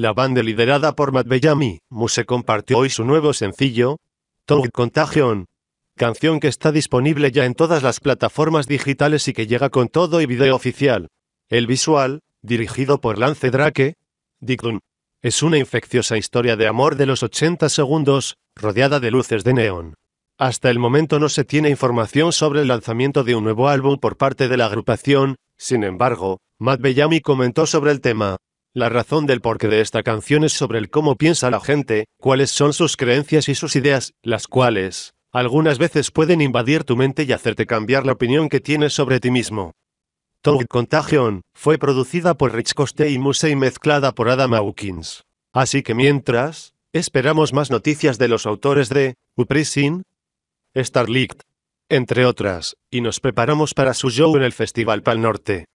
La banda liderada por Matt Bellamy, Muse compartió hoy su nuevo sencillo, "Tongue Contagion, canción que está disponible ya en todas las plataformas digitales y que llega con todo y video oficial. El visual, dirigido por Lance Drake, Dick es una infecciosa historia de amor de los 80 segundos, rodeada de luces de neón. Hasta el momento no se tiene información sobre el lanzamiento de un nuevo álbum por parte de la agrupación, sin embargo, Matt Bellamy comentó sobre el tema. La razón del porqué de esta canción es sobre el cómo piensa la gente, cuáles son sus creencias y sus ideas, las cuales, algunas veces pueden invadir tu mente y hacerte cambiar la opinión que tienes sobre ti mismo. Tongue Contagion fue producida por Rich Coste y Muse y mezclada por Adam Hawkins. Así que mientras, esperamos más noticias de los autores de Uprising, Starlight, entre otras, y nos preparamos para su show en el Festival Pal Norte.